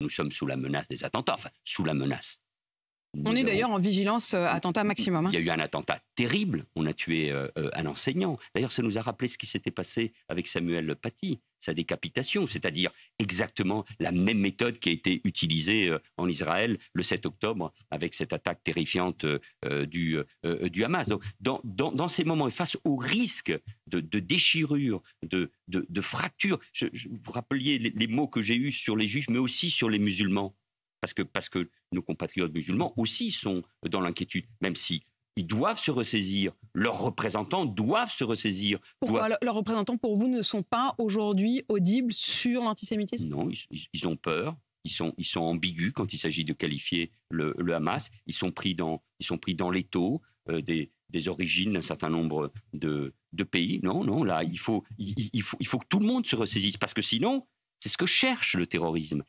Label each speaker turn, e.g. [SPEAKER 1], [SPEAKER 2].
[SPEAKER 1] nous sommes sous la menace des attentats, enfin, sous la menace. On est d'ailleurs
[SPEAKER 2] en vigilance euh, attentat maximum. Hein. Il
[SPEAKER 1] y a eu un attentat terrible. On a tué euh, euh, un enseignant. D'ailleurs, ça nous a rappelé ce qui s'était passé avec Samuel Paty sa décapitation, c'est-à-dire exactement la même méthode qui a été utilisée euh, en Israël le 7 octobre avec cette attaque terrifiante euh, euh, du, du Hamas. Donc, dans, ces moments, et face au risque de, déchirure, de, de, fracture, je, vous rappeliez les, mots que j'ai eus sur les juifs, mais aussi sur les musulmans, parce que, parce que nos compatriotes musulmans aussi sont dans l'inquiétude, même si ils doivent se ressaisir. Leurs représentants doivent se ressaisir. Pourquoi
[SPEAKER 2] leurs représentants, pour vous, ne sont pas aujourd'hui audibles sur l'antisémitisme
[SPEAKER 1] Non, ils, ont peur. Ils sont, ils sont ambigus quand il s'agit de qualifier le, Hamas. Ils sont pris dans, ils sont pris dans l'étau euh, des, origines d'un certain nombre de, pays. Non, non, là, il faut, faut, il faut que tout le monde se ressaisisse. Parce que sinon, c'est ce que cherche le terrorisme.